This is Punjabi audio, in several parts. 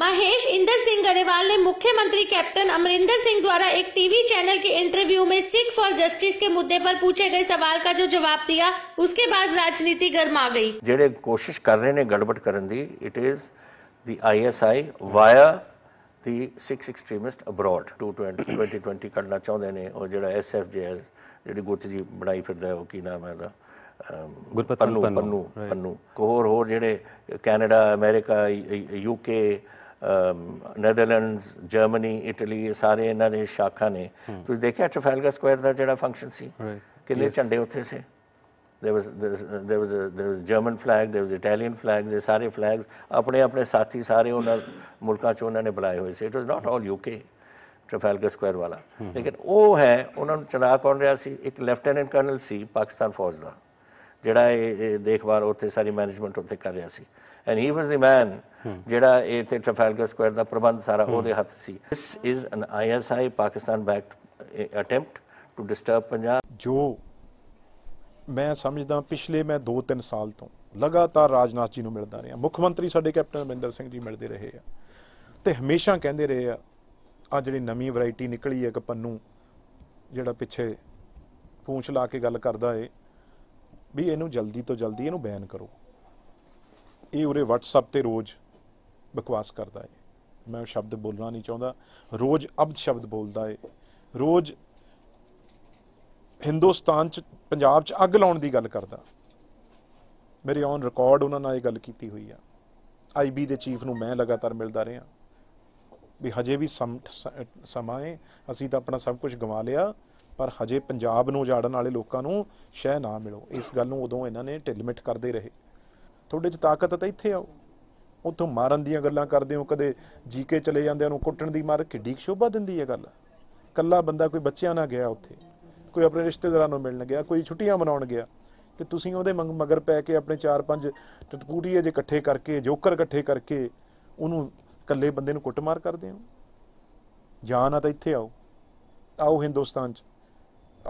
महेश इंदर सिंह गरेवाल ने मुख्यमंत्री कैप्टन अमरिंदर सिंह द्वारा एक टीवी चैनल के इंटरव्यू में सिख फॉर जस्टिस के मुद्दे पर पूछे गए सवाल का जो जवाब दिया उसके बाद राजनीति गर्मा गई जेडे कोशिश कर रहे ने गड़बड़ करने दी it is the ISI via the Sikhs extremist abroad 2020 करना ਕੱਢਣਾ ਚਾਹੁੰਦੇ ਨੇ ਉਹ ਜਿਹੜਾ ਐਸਐਫਜੇਐਸ ਜਿਹੜੀ ਗੁੱਟ ਜੀ ਬਣਾਈ ਫਿਰਦਾ ਉਹ ਕੀ ਨਾਮ ਹੈ ਦਾ ਗੁਰਪਤਨ ਪੰਨੂ ਪੰਨੂ ਕੋਰ ਹੋਰ ਜਿਹੜੇ Canada America UK Netherlands Germany Italy ਸਾਰੇ ਇਹਨਾਂ ਦੇ ਸ਼ਾਖਾ ਨੇ ਤੁਸੀਂ ਦੇਖਿਆ ਟ੍ਰਫੈਲਗਰ ਸਕੁਆਇਰ ਦਾ ਜਿਹੜਾ ਫੰਕਸ਼ਨ ਸੀ ਕਿੰਨੇ ਝੰਡੇ ਉੱਥੇ ਸੀ there was there was a, there was german flag there was italian flags ਸਾਰੇ ਫਲੈਗਸ ਆਪਣੇ ਆਪਣੇ ਸਾਥੀ ਸਾਰੇ ਉਹਨਾਂ ਮੁਲਕਾਂ ਚ ਉਹਨਾਂ ਨੇ ਬੁਲਾਏ ਹੋਏ ਸੀ it was not all UK Trafalgar Square ਵਾਲਾ ਲੇਕਿਨ ਉਹ ਹੈ ਉਹਨਾਂ ਨੂੰ ਚਲਾ ਕੌਣ ਰਿਹਾ ਸੀ ਇੱਕ ਲੈਫਟੇਨੈਂਟ ਕਰਨਲ ਸੀ ਪਾਕਿਸਤਾਨ ਫੌਜ ਦਾ ਜਿਹੜਾ ਇਹ ਦੇਖਭਾਲ ਉੱਥੇ ਸਾਰੀ ਮੈਨੇਜਮੈਂਟ ਉੱਥੇ ਕਰ ਰਿਹਾ ਸੀ ਐਂਡ ਹੀ ਵਾਸ ਦੀ ਮੈਨ ਜਿਹੜਾ ਇਹ ਤੇ ਟ੍ਰਫੈਲਗਰ ਸਕੁਅਰ ਦਾ ਪ੍ਰਬੰਧ ਸਾਰਾ hmm. ਉਹਦੇ ਹੱਥ ਸੀ this is an ISI Pakistan backed attempt to disturb Punjab ਜੋ ਮੈਂ ਸਮਝਦਾ ਪਿਛਲੇ ਮੈਂ 2-3 ਸਾਲ ਤੋਂ ਲਗਾਤਾਰ ਰਾਜਨਾਥ ਜੀ ਨੂੰ ਮਿਲਦਾ ਰਿਹਾ ਮੁੱਖ ਮੰਤਰੀ ਸਾਡੇ ਕੈਪਟਨ ਅਮਰਿੰਦਰ ਸਿੰਘ ਜੀ ਮਿਲਦੇ ਰਹੇ ਆ ਤੇ ਹਮੇਸ਼ਾ ਕਹਿੰਦੇ ਰਹੇ ਆ ਆ ਜਿਹੜੀ ਨਵੀਂ ਵੈਰਾਈਟੀ ਨਿਕਲੀ ਹੈ ਕਿ ਪੰਨੂ ਜਿਹੜਾ ਪਿੱਛੇ ਪੂੰਛ ਲਾ ਕੇ ਗੱਲ ਕਰਦਾ ਏ ਵੀ ਇਹਨੂੰ ਜਲਦੀ ਤੋਂ ਜਲਦੀ ਇਹਨੂੰ ਬੈਨ ਕਰੋ ਇਹ ਉਰੇ WhatsApp ਤੇ ਰੋਜ਼ ਬਕਵਾਸ ਕਰਦਾ ਹੈ ਮੈਂ ਉਹ ਸ਼ਬਦ ਬੋਲਣਾ ਨਹੀਂ ਚਾਹੁੰਦਾ ਰੋਜ਼ ਅਬਦ ਸ਼ਬਦ ਬੋਲਦਾ ਹੈ ਰੋਜ਼ ਹਿੰਦੁਸਤਾਨ ਚ ਪੰਜਾਬ ਚ ਅੱਗ ਲਾਉਣ ਦੀ ਗੱਲ ਕਰਦਾ ਮੇਰੇ ਔਨ ਰਿਕਾਰਡ ਉਹਨਾਂ ਨਾਲ ਇਹ ਗੱਲ ਕੀਤੀ ਹੋਈ ਆ ਆਈਬੀ ਦੇ ਚੀਫ ਨੂੰ ਮੈਂ ਲਗਾਤਾਰ ਮਿਲਦਾ ਰਿਹਾ ਵੀ ਹਜੇ ਵੀ ਸਮਾਂ ਹੈ ਅਸੀਂ ਤਾਂ ਆਪਣਾ ਸਭ ਕੁਝ ਗਵਾ ਲਿਆ ਪਰ ਹਜੇ ਪੰਜਾਬ ਨੂੰ ਉਜਾੜਨ ਵਾਲੇ ਲੋਕਾਂ ਨੂੰ ਸ਼ਹਿ ਨਾ ਮਿਲੋ ਇਸ ਗੱਲ ਨੂੰ ਉਦੋਂ ਇਹਨਾਂ ਨੇ ਢਿਲਮਿਟ ਕਰਦੇ ਰਹੇ ਤੁਹਾਡੇ 'ਚ ਤਾਕਤ ਤਾਂ ਇੱਥੇ ਆਓ ਉੱਥੋਂ ਮਾਰਨ ਦੀਆਂ ਗੱਲਾਂ ਕਰਦੇ ਹੋ ਕਦੇ ਜੀਕੇ ਚਲੇ ਜਾਂਦੇ ਉਹਨੂੰ ਕੁੱਟਣ ਦੀ ਮਾਰ ਕਿੱਡੀ ਸ਼ੋਭਾ ਦਿੰਦੀ ਹੈ ਗੱਲ ਕੱਲਾ ਬੰਦਾ ਕੋਈ ਬੱਚਿਆਂ ਨਾਲ ਗਿਆ ਉੱਥੇ ਕੋਈ ਆਪਣੇ ਰਿਸ਼ਤੇਦਾਰਾਂ ਨੂੰ ਮਿਲਣ ਗਿਆ ਕੋਈ ਛੁੱਟੀਆਂ ਮਨਾਉਣ ਗਿਆ ਤੇ ਤੁਸੀਂ ਉਹਦੇ ਮਗਰ ਪੈ ਕੇ ਆਪਣੇ 4-5 ਟਟਕੂਟੀਏ ਜੇ ਇਕੱਠੇ ਕਰਕੇ ਜੋਕਰ ਇਕੱਠੇ ਕਰਕੇ ਉਹਨੂੰ ਕੱਲੇ ਬੰਦੇ ਨੂੰ ਕੁੱਟਮਾਰ ਕਰਦੇ ਹੋ ਜਾਨ ਆ ਤਾਂ ਇੱਥੇ ਆਓ ਆਓ ਹਿੰਦੁਸਤਾਨ 'ਚ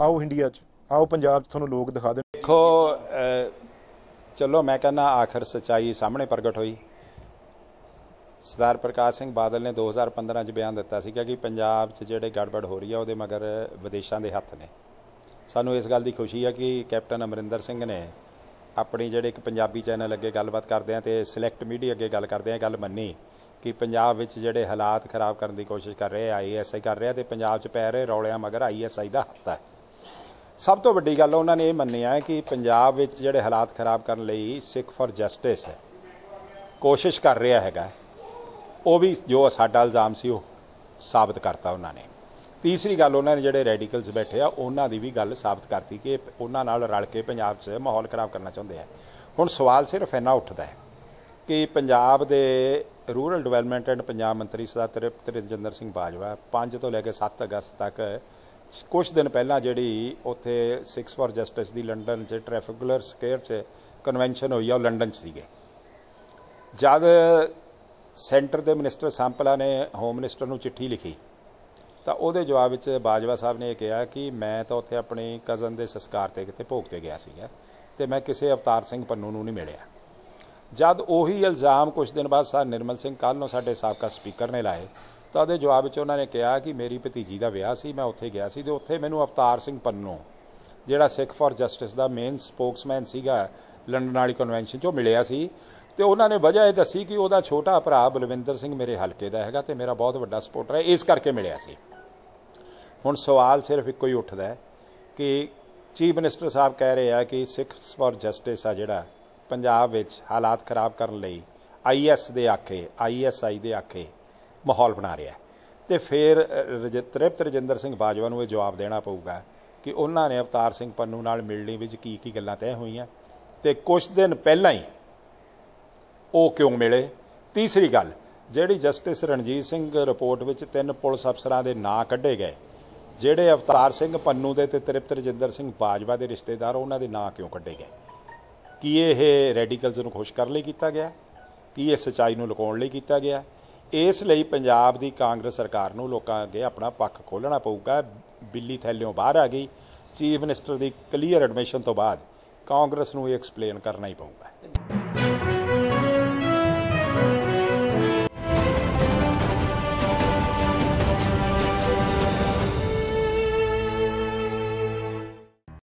ਆਓ ਇੰਡੀਆ 'ਚ ਆਓ ਪੰਜਾਬ 'ਚ ਤੁਹਾਨੂੰ ਲੋਕ ਦਿਖਾ ਦੇਣ ਦੇਖੋ ਚਲੋ ਮੈਂ ਕਹਿੰਦਾ ਆਖਰ ਸਚਾਈ ਸਾਹਮਣੇ ਪ੍ਰਗਟ ਹੋਈ ਸਰਦਾਰ ਪ੍ਰਕਾਸ਼ ਸਿੰਘ ਬਾਦਲ ਨੇ 2015 'ਚ ਬਿਆਨ ਦਿੱਤਾ ਸੀ ਕਿ ਪੰਜਾਬ 'ਚ ਜਿਹੜੇ ਗੜਬੜ ਹੋ ਰਹੀ ਆ ਉਹਦੇ ਮਗਰ ਵਿਦੇਸ਼ਾਂ ਦੇ ਹੱਥ ਨੇ ਸਾਨੂੰ ਇਸ ਗੱਲ ਦੀ ਖੁਸ਼ੀ ਆ ਕਿ ਕੈਪਟਨ ਅਮਰਿੰਦਰ ਸਿੰਘ ਨੇ ਆਪਣੀ ਜਿਹੜੇ ਇੱਕ ਪੰਜਾਬੀ ਚੈਨਲ ਅੱਗੇ ਗੱਲਬਾਤ ਕਰਦੇ ਆ ਤੇ ਸਿਲੈਕਟ ਮੀਡੀਆ ਅੱਗੇ ਗੱਲ ਕਰਦੇ ਆ ਗੱਲ ਮੰਨੀ ਕਿ ਪੰਜਾਬ ਵਿੱਚ ਜਿਹੜੇ ਹਾਲਾਤ ਖਰਾਬ ਕਰਨ ਦੀ ਕੋਸ਼ਿਸ਼ ਕਰ ਰਹੇ ਆ ਆਈਐਸਆਈ ਕਰ ਰਿਹਾ ਤੇ ਪੰਜਾਬ 'ਚ ਪੈ ਰਹੇ ਰੌਲਿਆਂ ਮਗਰ ਆਈਐਸਆਈ ਦਾ ਹੱਥ ਹੈ ਸਭ ਤੋਂ ਵੱਡੀ ਗੱਲ ਉਹਨਾਂ ਨੇ ਇਹ ਮੰਨਿਆ ਹੈ ਕਿ ਪੰਜਾਬ ਵਿੱਚ ਜਿਹੜੇ ਹਾਲਾਤ ਖਰਾਬ ਕਰਨ ਲਈ ਸਿੱਖ ਫॉर ਜਸਟਿਸ ਹੈ ਕੋਸ਼ਿਸ਼ ਕਰ ਰਿਹਾ ਹੈਗਾ ਉਹ ਵੀ ਜੋ ਸਾਡਾ ਇਲਜ਼ਾਮ ਸੀ ਉਹ ਸਾਬਤ ਕਰਤਾ ਉਹਨਾਂ ਨੇ ਤੀਸਰੀ ਗੱਲ ਉਹਨਾਂ ਨੇ ਜਿਹੜੇ ਰੈਡੀਕਲਸ ਬੈਠੇ ਆ ਉਹਨਾਂ ਦੀ ਵੀ ਗੱਲ ਸਾਬਤ ਕਰਤੀ ਕਿ ਉਹਨਾਂ ਨਾਲ ਰਲ ਕੇ ਪੰਜਾਬ 'ਚ ਮਾਹੌਲ ਖਰਾਬ ਕਰਨਾ ਚਾਹੁੰਦੇ ਆ ਹੁਣ ਸਵਾਲ ਸਿਰਫ ਇਹਨਾਂ ਉੱਠਦਾ ਹੈ ਕਿ ਪੰਜਾਬ ਦੇ ਰੂਰਲ ਡਿਵੈਲਪਮੈਂਟ ਐਂਡ ਪੰਜਾਬ ਮੰਤਰੀ ਸਦਾ ਤ੍ਰਿਪਤ ਰਜਿੰਦਰ ਸਿੰਘ ਬਾਜਵਾ 5 ਤੋਂ ਲੈ ਕੇ 7 ਅਗਸਤ ਤੱਕ ਕੁਝ ਦਿਨ ਪਹਿਲਾਂ ਜਿਹੜੀ ਉੱਥੇ 6 ਫਾਰ ਜਸਟਿਸ ਦੀ ਲੰਡਨ 'ਚ ਟ੍ਰੈਫਿਕਲਰ ਸਕੇਅਰ 'ਚ ਕਨਵੈਨਸ਼ਨ ਹੋਈ ਆ ਉਹ ਲੰਡਨ 'ਚ ਸੀਗੇ ਜਦ ਸੈਂਟਰ ਦੇ ਮਿਨਿਸਟਰ ਸੰਪਲਾ ਨੇ ਹੋਮ ਮਿਨਿਸਟਰ ਨੂੰ ਚਿੱਠੀ ਲਿਖੀ ਤਾਂ ਉਹਦੇ ਜਵਾਬ ਵਿੱਚ ਬਾਜਵਾ ਸਾਹਿਬ ਨੇ ਇਹ ਕਿਹਾ ਕਿ ਮੈਂ ਤਾਂ ਉੱਥੇ ਆਪਣੇ ਕਜ਼ਨ ਦੇ ਸੰਸਕਾਰ ਤੇ ਕਿਤੇ ਭੋਗ ਤੇ ਗਿਆ ਸੀਗਾ ਤੇ ਮੈਂ ਕਿਸੇ ਅਵਤਾਰ ਸਿੰਘ ਪੰਨੂ ਨੂੰ ਨਹੀਂ ਮਿਲਿਆ ਜਦ ਉਹੀ ਇਲਜ਼ਾਮ ਕੁਝ ਦਿਨ ਬਾਅਦ ਸਾ ਨਿਰਮਲ ਸਿੰਘ ਕੱਲ ਨੂੰ ਸਾਡੇ ਸਾਬਕਾ ਸਪੀਕਰ ਨੇ ਲਾਏ ਤਾਂ ਉਹਦੇ ਜਵਾਬ ਵਿੱਚ ਉਹਨਾਂ ਨੇ ਕਿਹਾ ਕਿ ਮੇਰੀ ਭਤੀਜੀ ਦਾ ਵਿਆਹ ਸੀ ਮੈਂ ਉੱਥੇ ਗਿਆ ਸੀ ਤੇ ਉੱਥੇ ਮੈਨੂੰ ਅਵਤਾਰ ਸਿੰਘ ਪੰਨੋ ਜਿਹੜਾ ਸਿੱਖ ਫਾਰ ਜਸਟਿਸ ਦਾ ਮੇਨ ਸਪੋਕਸਮੈਨ ਸੀਗਾ ਲੰਡਨ ਵਾਲੀ ਕਨਵੈਨਸ਼ਨ 'ਚੋਂ ਮਿਲਿਆ ਸੀ ਤੇ ਉਹਨਾਂ ਨੇ ਵਜ੍ਹਾ ਇਹ ਦੱਸੀ ਕਿ ਉਹਦਾ ਛੋਟਾ ਭਰਾ ਬਲਵਿੰਦਰ ਸਿੰਘ ਮੇਰੇ ਹਲਕੇ ਦਾ ਹੈਗਾ ਤੇ ਮੇਰਾ ਬਹੁਤ ਵੱਡਾ ਸਪੋਰਟਰ ਹੈ ਇਸ ਕਰਕੇ ਮਿਲਿਆ ਸੀ ਹੁਣ ਸਵਾਲ ਸਿਰਫ ਇੱਕੋ ਹੀ ਉੱਠਦਾ ਹੈ ਕਿ ਚੀਫ ਮਿਨਿਸਟਰ ਸਾਹਿਬ ਕਹਿ ਰਹੇ ਆ ਕਿ ਸਿੱਖ ਫਾਰ ਜਸਟਿਸ ਆ ਜਿਹੜਾ ਪੰਜਾਬ ਵਿੱਚ ਹਾਲਾਤ ਖਰਾਬ ਕਰਨ ਲਈ ਆਈਐਸ ਦੇ ਆਖੇ ਆਈਐਸਆਈ ਦੇ ਆਖੇ ਮਾਹੌਲ ਬਣਾ ਰਿਹਾ ਤੇ ਤੇ ਫਿਰ ਤ੍ਰਿਪਤ ਰਜਿੰਦਰ ਸਿੰਘ ਬਾਜਵਾ ਨੂੰ ਇਹ ਜਵਾਬ ਦੇਣਾ ਪਊਗਾ ਕਿ ਉਹਨਾਂ ਨੇ ਅਵਤਾਰ ਸਿੰਘ ਪੰਨੂ ਨਾਲ ਮਿਲਣੀ ਵਿੱਚ ਕੀ ਕੀ ਗੱਲਾਂ ਤੈਅ ਹੋਈਆਂ ਤੇ ਕੁਝ ਦਿਨ ਪਹਿਲਾਂ ਹੀ ਉਹ ਕਿਉਂ ਮਿਲੇ ਤੀਸਰੀ ਗੱਲ ਜਿਹੜੀ ਜਸਟਿਸ ਰਣਜੀਤ ਸਿੰਘ ਰਿਪੋਰਟ ਵਿੱਚ ਤਿੰਨ ਪੁਲਿਸ ਅਫਸਰਾਂ ਦੇ ਨਾਂ ਕੱਢੇ ਗਏ ਜਿਹੜੇ ਅਵਤਾਰ ਸਿੰਘ ਪੰਨੂ ਦੇ ਤੇ ਤ੍ਰਿਪਤ ਰਜਿੰਦਰ ਸਿੰਘ ਬਾਜਵਾ ਦੇ ਰਿਸ਼ਤੇਦਾਰ ਉਹਨਾਂ ਦੇ ਨਾਂ ਕਿਉਂ ਕੱਢੇ ਗਏ ਕੀ ਇਹ ਰੈਡੀਕਲਸ ਨੂੰ ਖੁਸ਼ ਕਰਨ ਲਈ ਕੀਤਾ ਗਿਆ ਕੀ ਇਹ ਸਚਾਈ ਨੂੰ ਲੁਕਾਉਣ ਲਈ ਕੀਤਾ ਗਿਆ ਇਸ ਲਈ ਪੰਜਾਬ ਦੀ ਕਾਂਗਰਸ ਸਰਕਾਰ ਨੂੰ ਲੋਕਾਂ ਅੱਗੇ ਆਪਣਾ ਪੱਖ ਖੋਲਣਾ ਪਊਗਾ ਬਿੱਲੀ ਥੈਲਿਓਂ ਬਾਹਰ ਆ ਗਈ ਚੀਫ ਮਿਨਿਸਟਰ ਦੀ ਕਲੀਅਰ ਐਡਮਿਸ਼ਨ ਤੋਂ ਬਾਅਦ ਕਾਂਗਰਸ ਨੂੰ ਇਹ ਐਕਸਪਲੇਨ ਕਰਨਾ ਹੀ ਪਊਗਾ